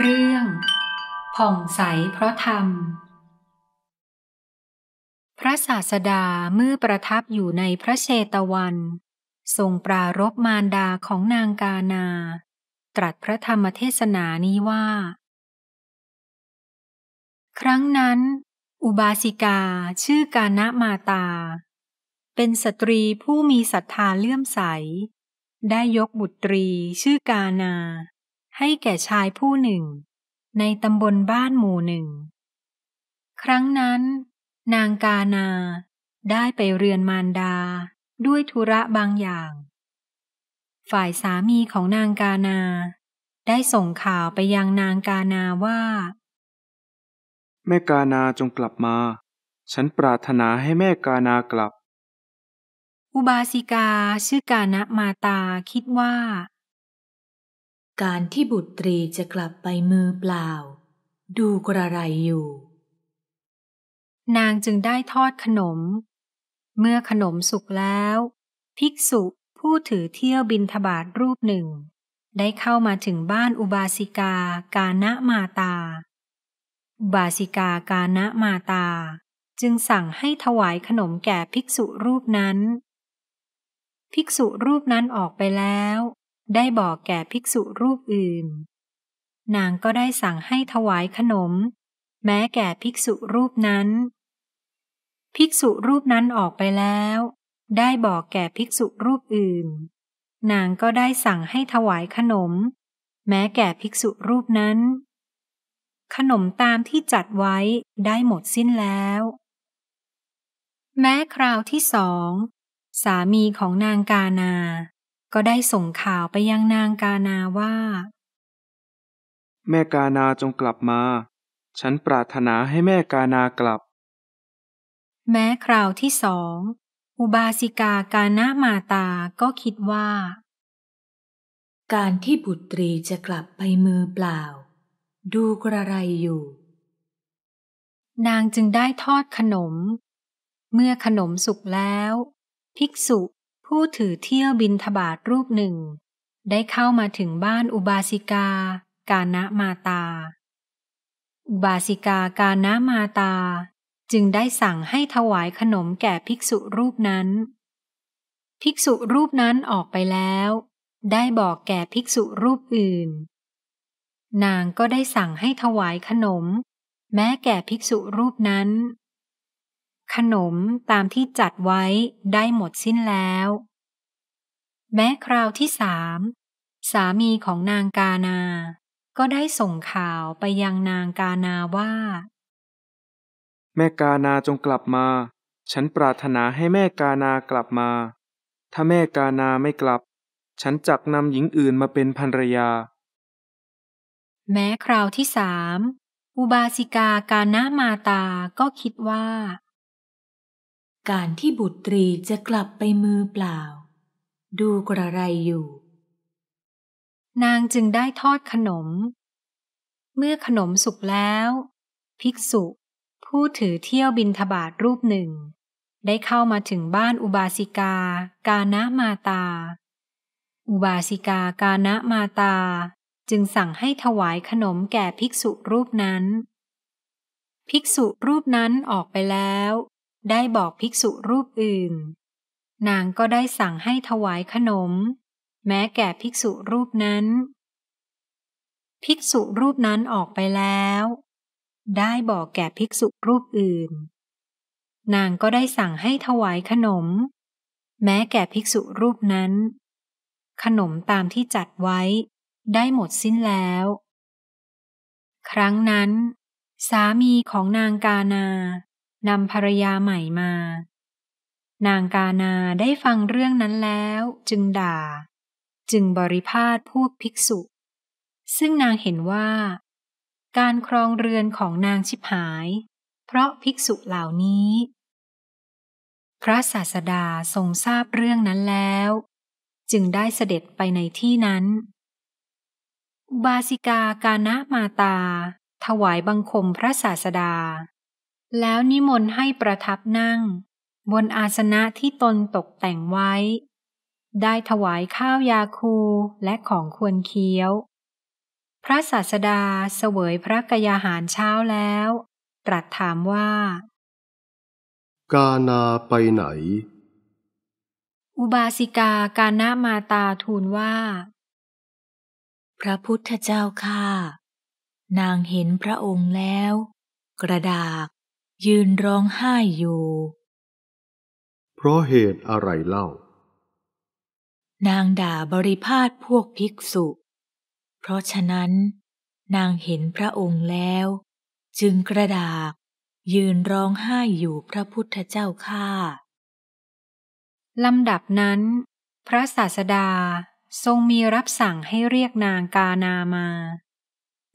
เรื่อง ผ่องใสเพราะธรรม พระศาสดาเมื่อประทับอยู่ในพระเชตวัน ทรงปรารบมารดาของนางกานา ตรัสพระธรรมเทศนานี้ว่า ครั้งนั้น อุบาสิกาชื่อกานะมาตา เป็นสตรีผู้มีศรัทธาเลื่อมใส ได้ยกบุตรี ชื่อกานาให้แก่ชายผู้หนึ่งในตำบลบ้านหมู่หนึ่ง ครั้งนั้น นางกานาได้ไปเรือนมารดาด้วยธุระบางอย่าง ฝ่ายสามีของนางกานาได้ส่งข่าวไปยังนางกานาว่า แม่กานาจงกลับมา ฉันปรารถนาให้แม่กานากลับ อุบาสิกาชื่อกานะมาตาคิดว่าการที่บุตรีจะกลับไปมือเปล่า ดูกระไรอยู่ นางจึงได้ทอดขนม เมื่อขนมสุกแล้ว ภิกษุผู้ถือเที่ยวบินทบาทรูปหนึ่งได้เข้ามาถึงบ้านอุบาสิกา กาณมาตาอุบาสิกากาณมาตา จึงสั่งให้ถวายขนมแก่ภิกษุรูปนั้น ภิกษุรูปนั้นออกไปแล้วได้บอกแก่ภิกษุรูปอื่น นางก็ได้สั่งให้ถวายขนม แม้แก่ภิกษุรูปนั้น ภิกษุรูปนั้นออกไปแล้ว ได้บอกแก่ภิกษุรูปอื่น นางก็ได้สั่งให้ถวายขนม แม้แก่ภิกษุรูปนั้น ขนมตามที่จัดไว้ได้หมดสิ้นแล้ว แม้คราวที่สองสามีของนางกานาก็ได้ส่งข่าวไปยังนางกานาว่า แม่กานาจงกลับมา ฉันปรารถนาให้แม่กานากลับ แม้คราวที่สอง อุบาสิกากานามาตาก็คิดว่า การที่บุตรีจะกลับไปมือเปล่า ดูกระไรอยู่ นางจึงได้ทอดขนม เมื่อขนมสุกแล้ว ภิกษุผู้ถือเที่ยวบินทบาทรูปหนึ่ง ได้เข้ามาถึงบ้านอุบาสิกา กาณมาตา อุบาสิกากาณมาตา จึงได้สั่งให้ถวายขนมแก่ภิกษุรูปนั้น ภิกษุรูปนั้นออกไปแล้ว ได้บอกแก่ภิกษุรูปอื่น นางก็ได้สั่งให้ถวายขนม แม้แก่ภิกษุรูปนั้นขนมตามที่จัดไว้ได้หมดสิ้นแล้ว แม้คราวที่สามสามีของนางกานา ก็ได้ส่งข่าวไปยังนางกานาว่า แม่กานาจงกลับมา ฉันปรารถนาให้แม่กานากลับมา ถ้าแม่กานาไม่กลับ ฉันจักนำหญิงอื่นมาเป็นภรรยา แม้คราวที่สามอุบาสิกากานามาตาก็คิดว่าการที่บุตรีจะกลับไปมือเปล่า ดูกระไรอยู่ นางจึงได้ทอดขนม เมื่อขนมสุกแล้ว ภิกษุ ผู้ถือเที่ยวบินทบาทรูปหนึ่ง ได้เข้ามาถึงบ้านอุบาสิกา กาณมาตา อุบาสิกากาณมาตา จึงสั่งให้ถวายขนมแก่ภิกษุรูปนั้น ภิกษุรูปนั้นออกไปแล้วได้บอกภิกษุรูปอื่น นางก็ได้สั่งให้ถวายขนม แม้แก่ภิกษุรูปนั้น ภิกษุรูปนั้นออกไปแล้ว ได้บอกแก่ภิกษุรูปอื่น นางก็ได้สั่งให้ถวายขนม แม้แก่ภิกษุรูปนั้น ขนมตามที่จัดไว้ ได้หมดสิ้นแล้ว ครั้งนั้น สามีของนางกานานำภรรยาใหม่มา นางกานาได้ฟังเรื่องนั้นแล้ว จึงด่า จึงบริพาทพวกภิกษุ ซึ่งนางเห็นว่า การครองเรือนของนางชิบหาย เพราะภิกษุเหล่านี้ พระศาสดาทรงทราบเรื่องนั้นแล้ว จึงได้เสด็จไปในที่นั้นอุบาสิกากานะมาตา ถวายบังคมพระศาสดาแล้วนิมนต์ให้ประทับนั่ง บนอาสนะที่ตนตกแต่งไว้ ได้ถวายข้าวยาคูและของควรเคี้ยว พระศาสดาเสวยพระกยาหารเช้าแล้ว ตรัสถามว่า กาณาไปไหน อุบาสิกากาณามาตาทูลว่า พระพุทธเจ้าค่านางเห็นพระองค์แล้ว กระดากยืนร้องไห้อยู่ เพราะเหตุอะไรเล่า นางด่าบริพาทพวกภิกษุ เพราะฉะนั้น นางเห็นพระองค์แล้ว จึงกระดากยืนร้องไห้อยู่พระพุทธเจ้าข้า ลำดับนั้น พระศาสดาทรงมีรับสั่งให้เรียกนางกานามา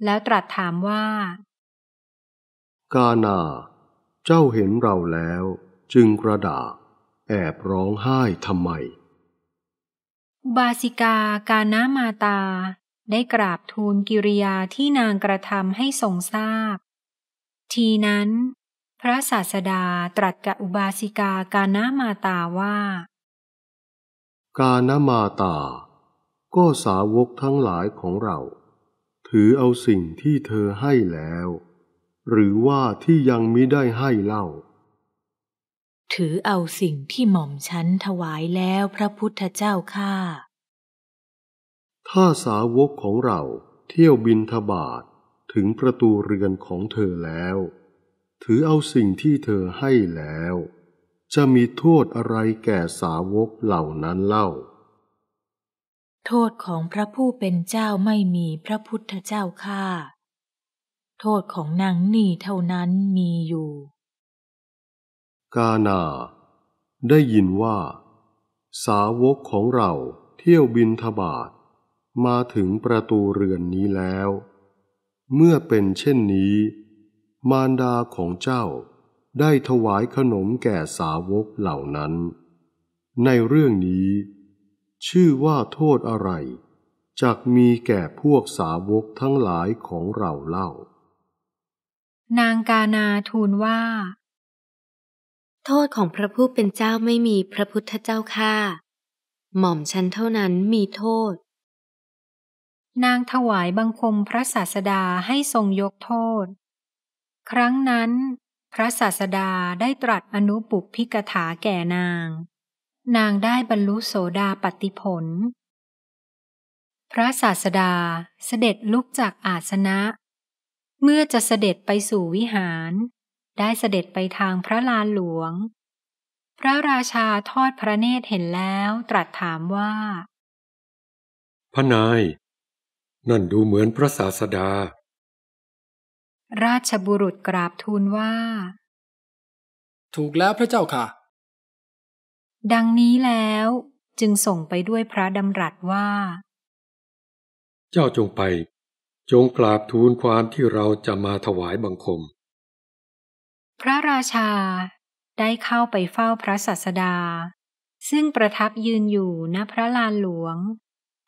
แล้วตรัสถามว่า กานาเจ้าเห็นเราแล้วจึงกระดาแอบร้องไห้ทำไม บาสิกากานามาตาได้กราบทูลกิริยาที่นางกระทำให้ทรงทราบ ทีนั้น พระศาสดาตรัสกับอุบาสิกากานามาตาว่า กานามาตาก็สาวกทั้งหลายของเรา ถือเอาสิ่งที่เธอให้แล้วหรือว่าที่ยังมิได้ให้เล่า ถือเอาสิ่งที่หม่อมฉันถวายแล้วพระพุทธเจ้าข้าถ้าสาวกของเราเที่ยวบินทบาทถึงประตูเรือนของเธอแล้ว ถือเอาสิ่งที่เธอให้แล้ว จะมีโทษอะไรแก่สาวกเหล่านั้นเล่า โทษของพระผู้เป็นเจ้าไม่มีพระพุทธเจ้าข้าโทษของนางนี่เท่านั้นมีอยู่ กาณาได้ยินว่า สาวกของเราเที่ยวบินทบาท มาถึงประตูเรือนนี้แล้ว เมื่อเป็นเช่นนี้ มารดาของเจ้าได้ถวายขนมแก่สาวกเหล่านั้น ในเรื่องนี้ ชื่อว่าโทษอะไรจักมีแก่พวกสาวกทั้งหลายของเราเล่านางกานาทูลว่า โทษของพระผู้เป็นเจ้าไม่มีพระพุทธเจ้าค่า หม่อมฉันเท่านั้นมีโทษ นางถวายบังคมพระศาสดาให้ทรงยกโทษ ครั้งนั้น พระศาสดาได้ตรัสอนุปุพิกถาแก่นาง นางได้บรรลุโสดาปฏิผล พระศาสดาเสด็จลุกจากอาสนะเมื่อจะเสด็จไปสู่วิหาร ได้เสด็จไปทางพระลานหลวง พระราชาทอดพระเนตรเห็นแล้วตรัสถามว่า พระนาย นั่นดูเหมือนพระศาสดา ราชบุรุษกราบทูลว่า ถูกแล้วพระเจ้าค่ะ ดังนี้แล้วจึงส่งไปด้วยพระดำรัสว่า เจ้าจงไปจงกราบทูลความที่เราจะมาถวายบังคม พระราชาได้เข้าไปเฝ้าพระสัสดา ซึ่งประทับยืนอยู่ณพระลานหลวง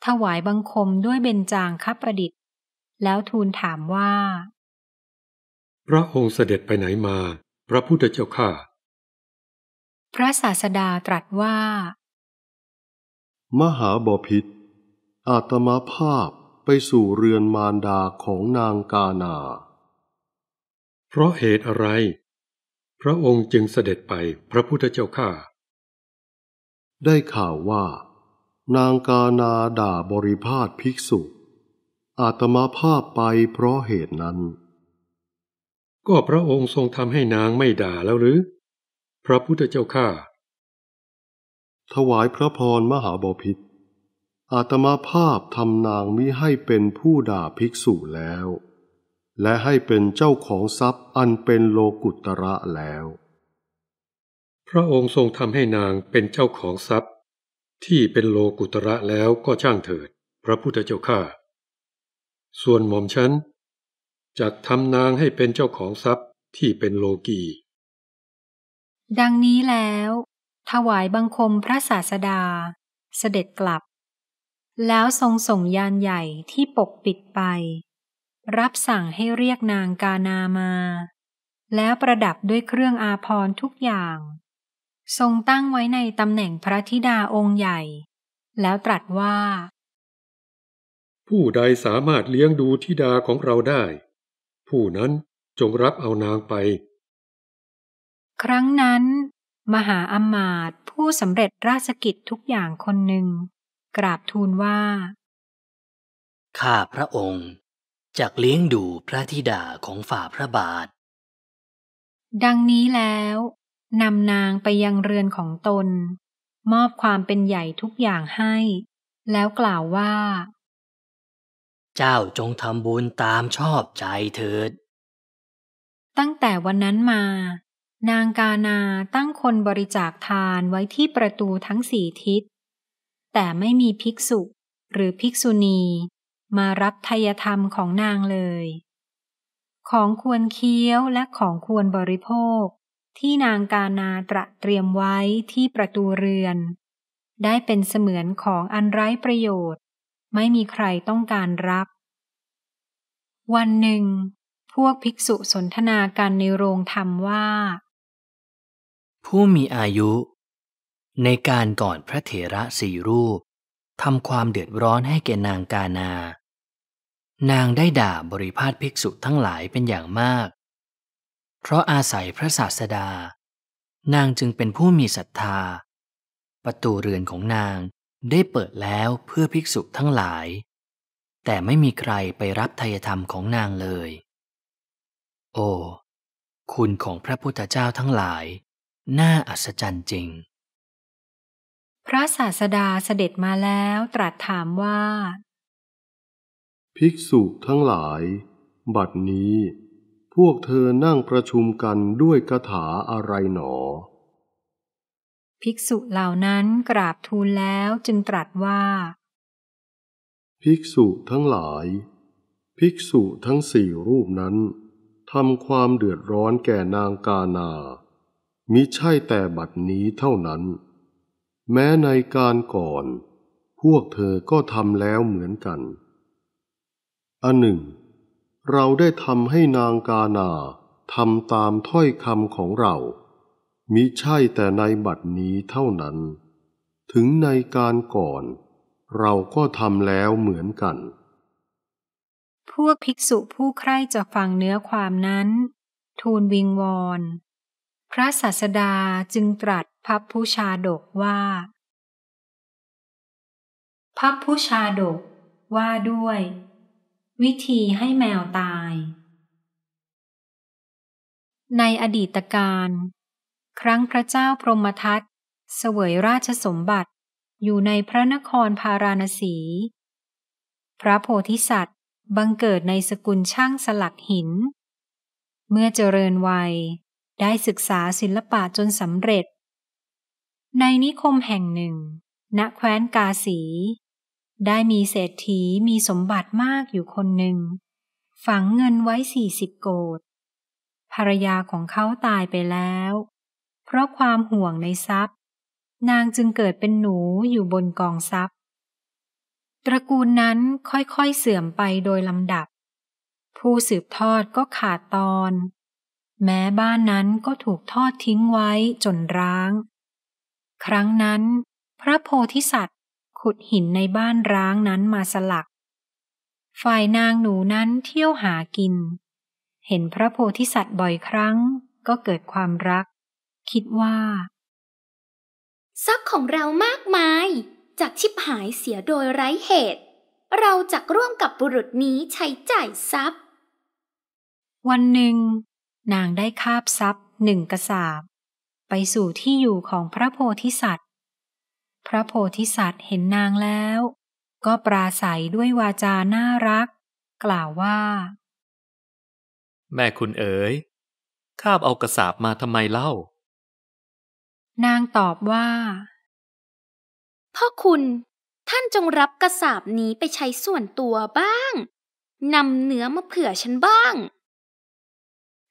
ถวายบังคมด้วยเบญจางคประดิษฐ์ แล้วทูลถามว่า พระองค์เสด็จไปไหนมา พระพุทธเจ้าข้าพระศาสดาตรัสว่า มหาบาพิษอาตมาภาพไปสู่เรือนมารดาของนางกานา เพราะเหตุอะไร พระองค์จึงเสด็จไปพระพุทธเจ้าข้าได้ข่าวว่านางกานาด่าบริพาทภิกษุ อาตมาภาพไปเพราะเหตุนั้น ก็พระองค์ทรงทำให้นางไม่ด่าแล้วหรือ พระพุทธเจ้าข้า ถวายพระพรมหาบพิตรอาตมาภาพทำนางมิให้เป็นผู้ด่าภิกษุแล้ว และให้เป็นเจ้าของทรัพย์อันเป็นโลกุตระแล้ว พระองค์ทรงทำให้นางเป็นเจ้าของทรัพย์ ที่เป็นโลกุตระแล้วก็ช่างเถิด พระพุทธเจ้าข้าส่วนหม่อมฉันจักทำนางให้เป็นเจ้าของทรัพย์ที่เป็นโลกีดังนี้แล้ว ถวายบังคมพระศาสดาเสด็จกลับแล้วทรงส่งยานใหญ่ที่ปกปิดไป รับสั่งให้เรียกนางกานามา แล้วประดับด้วยเครื่องอาภรณ์ทุกอย่าง ทรงตั้งไว้ในตำแหน่งพระธิดาองค์ใหญ่ แล้วตรัสว่า ผู้ใดสามารถเลี้ยงดูธิดาของเราได้ ผู้นั้นจงรับเอานางไป ครั้งนั้น มหาอมาตย์ผู้สำเร็จราชกิจทุกอย่างคนหนึ่งกราบทูลว่า ข้าพระองค์จักเลี้ยงดูพระธิดาของฝ่าพระบาท ดังนี้แล้วนำนางไปยังเรือนของตน มอบความเป็นใหญ่ทุกอย่างให้ แล้วกล่าวว่า เจ้าจงทำบุญตามชอบใจเถิด ตั้งแต่วันนั้นมา นางกานาตั้งคนบริจาคทานไว้ที่ประตูทั้งสี่ทิศแต่ไม่มีภิกษุหรือภิกษุณี มารับทายธรรมของนางเลย ของควรเคี้ยวและของควรบริโภค ที่นางกานาตระเตรียมไว้ที่ประตูเรือน ได้เป็นเสมือนของอันไร้ประโยชน์ ไม่มีใครต้องการรับ วันหนึ่งพวกภิกษุสนทนากันในโรงธรรมว่า ผู้มีอายุในการก่อนพระเถระสี่รูปทำความเดือดร้อนให้แก่นางกานา นางได้ด่าบริพาทภิกษุทั้งหลายเป็นอย่างมาก เพราะอาศัยพระศาสดา นางจึงเป็นผู้มีศรัทธา ประตูเรือนของนางได้เปิดแล้วเพื่อภิกษุทั้งหลาย แต่ไม่มีใครไปรับทายธรรมของนางเลย โอ้ คุณของพระพุทธเจ้าทั้งหลายน่าอัศจรรย์จริงพระศาสดาเสด็จมาแล้วตรัสถามว่า ภิกษุทั้งหลาย บัดนี้ พวกเธอนั่งประชุมกันด้วยคาถาอะไรหนอ ภิกษุเหล่านั้นกราบทูลแล้วจึงตรัสว่า ภิกษุทั้งหลาย ภิกษุทั้งสี่รูปนั้นทำความเดือดร้อนแก่นางกานา มิใช่แต่บัดนี้เท่านั้นแม้ในการก่อน พวกเธอก็ทำแล้วเหมือนกัน อันหนึ่ง เราได้ทำให้นางกานาทำตามถ้อยคำของเรา มิใช่แต่ในบัดนี้เท่านั้น ถึงในการก่อน เราก็ทำแล้วเหมือนกัน พวกภิกษุผู้ใคร่จะฟังเนื้อความนั้น ทูลวิงวอน พระศาสดาจึงตรัสพับผู้ชาดกว่า พับผู้ชาดกว่าด้วย วิธีให้แมวตาย ในอดีตการ ครั้งพระเจ้าพรหมทัตเสวยราชสมบัติอยู่ในพระนครพาราณสี พระโพธิสัตว์บังเกิดในสกุลช่างสลักหิน เมื่อเจริญวัยได้ศึกษาศิลปะจนสำเร็จในนิคมแห่งหนึ่ง ณ แคว้นกาสี ได้มีเศรษฐีมีสมบัติมากอยู่คนหนึ่ง ฝังเงินไว้สี่สิบโกดภรรยาของเขาตายไปแล้ว เพราะความห่วงในทรัพย์ นางจึงเกิดเป็นหนูอยู่บนกองทรัพย์ ตระกูลนั้นค่อยๆเสื่อมไปโดยลำดับ ผู้สืบทอดก็ขาดตอน แม้บ้านนั้นก็ถูกทอดทิ้งไว้จนร้างครั้งนั้นพระโพธิสัตว์ขุดหินในบ้านร้างนั้นมาสลัก ฝ่ายนางหนูนั้นเที่ยวหากิน เห็นพระโพธิสัตว์บ่อยครั้ง ก็เกิดความรัก คิดว่าทรัพย์ของเรามากมายจากชิบหายเสียโดยไร้เหตุ เราจะร่วมกับบุรุษนี้ใช้จ่ายทรัพย์ วันหนึ่ง นางได้คาบทรัพย์หนึ่งกระสาบไปสู่ที่อยู่ของพระโพธิสัตว์ พระโพธิสัตว์เห็นนางแล้ว ก็ปราศัยด้วยวาจาน่ารัก กล่าวว่า แม่คุณเอ๋ยข้าบเอากระสาบมาทำไมเล่า นางตอบว่าพ่อคุณท่านจงรับกระสาบนี้ไปใช้ส่วนตัวบ้างนำเนื้อมาเผื่อฉันบ้าง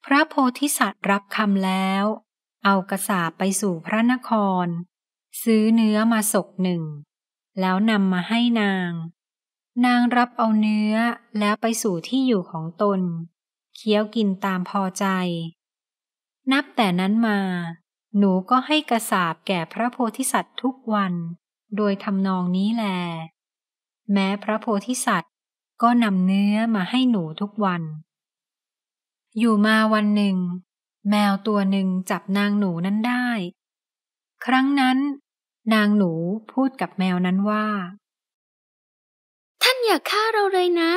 พระโพธิสัตว์รับคำแล้วเอากระสาบไปสู่พระนคร ซื้อเนื้อมาศกหนึ่ง แล้วนำมาให้นาง นางรับเอาเนื้อแล้วไปสู่ที่อยู่ของตน เคี้ยวกินตามพอใจ นับแต่นั้นมา หนูก็ให้กระสาบแก่พระโพธิสัตว์ทุกวันโดยทำนองนี้แล แม้พระโพธิสัตว์ก็นำเนื้อมาให้หนูทุกวัน อยู่มาวันหนึ่งแมวตัวหนึ่งจับนางหนูนั้นได้ ครั้งนั้น นางหนูพูดกับแมวนั้นว่า ท่านอย่าฆ่าเราเลยนะ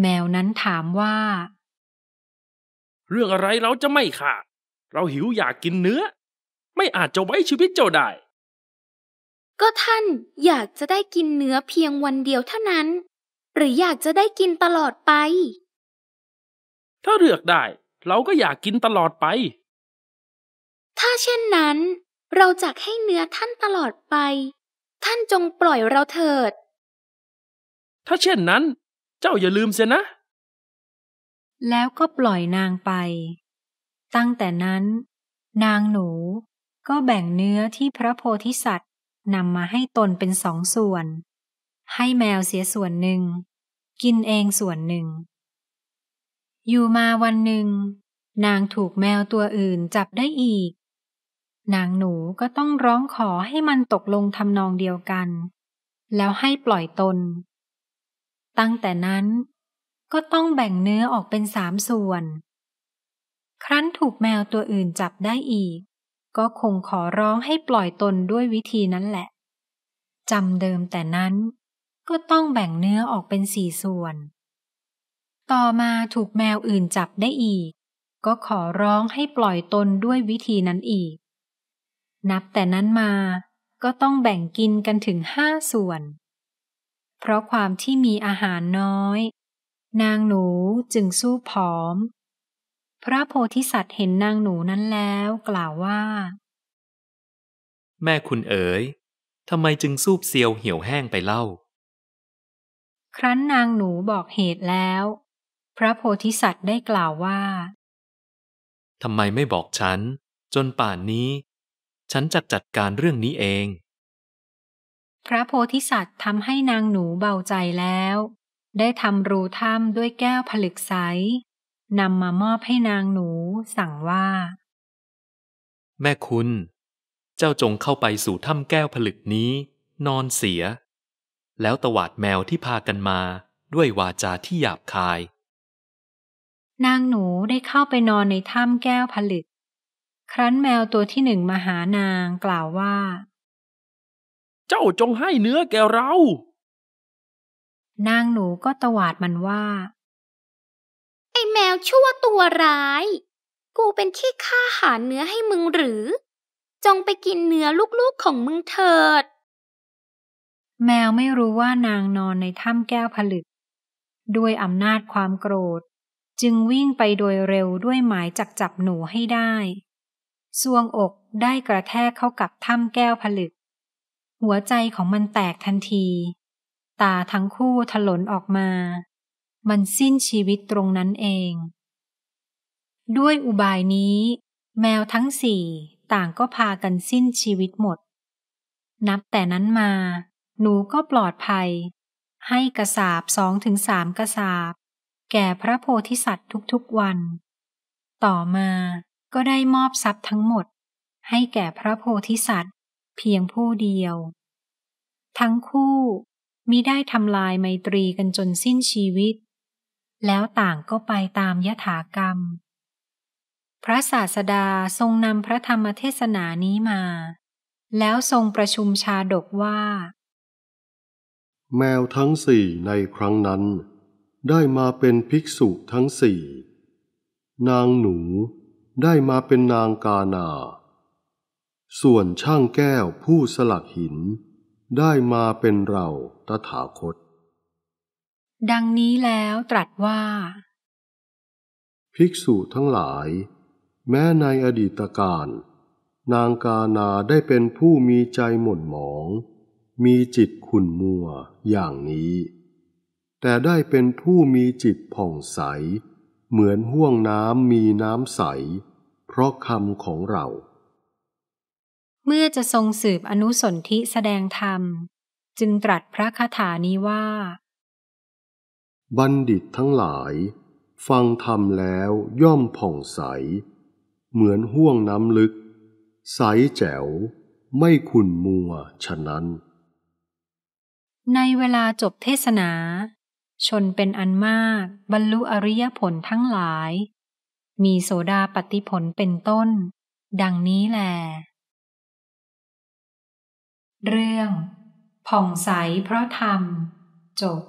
แมวนั้นถามว่าเรื่องอะไรเราจะไม่ฆ่าเราหิวอยากกินเนื้อ ไม่อาจจะไว้ชีวิตเจ้าได้ ก็ท่านอยากจะได้กินเนื้อเพียงวันเดียวเท่านั้น หรืออยากจะได้กินตลอดไป ถ้าเลือกได้เราก็อยากกินตลอดไป ถ้าเช่นนั้น เราจะให้เนื้อท่านตลอดไป ท่านจงปล่อยเราเถิด ถ้าเช่นนั้น เจ้าอย่าลืมเสียนะ แล้วก็ปล่อยนางไป ตั้งแต่นั้น นางหนูก็แบ่งเนื้อที่พระโพธิสัตว์นำมาให้ตนเป็นสองส่วน ให้แมวเสียส่วนหนึ่ง กินเองส่วนหนึ่งอยู่มาวันหนึ่ง นางถูกแมวตัวอื่นจับได้อีก นางหนูก็ต้องร้องขอให้มันตกลงทำนองเดียวกัน แล้วให้ปล่อยตน ตั้งแต่นั้นก็ต้องแบ่งเนื้อออกเป็นสามส่วน ครั้นถูกแมวตัวอื่นจับได้อีก ก็คงขอร้องให้ปล่อยตนด้วยวิธีนั้นแหละจำเดิมแต่นั้นก็ต้องแบ่งเนื้อออกเป็นสี่ส่วนต่อมาถูกแมวอื่นจับได้อีก ก็ขอร้องให้ปล่อยตนด้วยวิธีนั้นอีก นับแต่นั้นมาก็ต้องแบ่งกินกันถึงห้าส่วน เพราะความที่มีอาหารน้อย นางหนูจึงสู้ผอม พระโพธิสัตว์เห็นนางหนูนั้นแล้วกล่าวว่า แม่คุณเอ๋ยทำไมจึงสูบเซียวเหี่ยวแห้งไปเล่า ครั้นนางหนูบอกเหตุแล้วพระโพธิสัตว์ได้กล่าวว่า ทำไมไม่บอกฉัน จนป่านนี้ ฉันจะจัดการเรื่องนี้เอง พระโพธิสัตว์ทำให้นางหนูเบาใจแล้ว ได้ทำรูถ้ำด้วยแก้วผลึกใสนำมามอบให้นางหนูสั่งว่า แม่คุณ เจ้าจงเข้าไปสู่ถ้ำแก้วผลึกนี้ นอนเสีย แล้วตวาดแมวที่พากันมา ด้วยวาจาที่หยาบคายนางหนูได้เข้าไปนอนในถ้ำแก้วผลึก ครั้นแมวตัวที่หนึ่งมาหานางกล่าวว่า เจ้าจงให้เนื้อแก่เรา นางหนูก็ตวาดมันว่า ไอแมวชั่วตัวร้าย กูเป็นที่ฆ่าหาเนื้อให้มึงหรือ จงไปกินเนื้อลูกๆของมึงเถิด แมวไม่รู้ว่านางนอนในถ้ำแก้วผลึกด้วยอำนาจความโกรธจึงวิ่งไปโดยเร็วด้วยหมายจักจับหนูให้ได้ซวงอกได้กระแทกเข้ากับถ้ำแก้วผลึก หัวใจของมันแตกทันที ตาทั้งคู่ถลนออกมา มันสิ้นชีวิตตรงนั้นเอง ด้วยอุบายนี้ แมวทั้งสี่ต่างก็พากันสิ้นชีวิตหมด นับแต่นั้นมา หนูก็ปลอดภัย ให้กระสาบสองถึงสามกระสาบแก่พระโพธิสัตว์ทุกๆ วัน ต่อมาก็ได้มอบทรัพย์ทั้งหมดให้แก่พระโพธิสัตว์เพียงผู้เดียว ทั้งคู่มิได้ทำลายไมตรีกันจนสิ้นชีวิต แล้วต่างก็ไปตามยถากรรม พระศาสดาทรงนำพระธรรมเทศนานี้มา แล้วทรงประชุมชาดกว่า แมวทั้งสี่ในครั้งนั้นได้มาเป็นภิกษุทั้งสี่ นางหนูได้มาเป็นนางกานา ส่วนช่างแก้วผู้สลักหินได้มาเป็นเราตถาคต ดังนี้แล้วตรัสว่า ภิกษุทั้งหลาย แม้ในอดีตการ นางกานาได้เป็นผู้มีใจหม่นหมอง มีจิตขุ่นมัวอย่างนี้แต่ได้เป็นผู้มีจิตผ่องใส เหมือนห่วงน้ำมีน้ำใส เพราะคำของเรา เมื่อจะทรงสืบอนุสนธิแสดงธรรม จึงตรัสพระคาถานี้ว่า บัณฑิตทั้งหลาย ฟังธรรมแล้วย่อมผ่องใส เหมือนห่วงน้ำลึก ใสแจ๋วไม่ขุนมัวฉะนั้น ในเวลาจบเทศนาชนเป็นอันมาก บรรลุอริยผลทั้งหลาย มีโสดาปฏิผลเป็นต้น ดังนี้แหลเรื่อง ผ่องใสเพราะธรรม จบ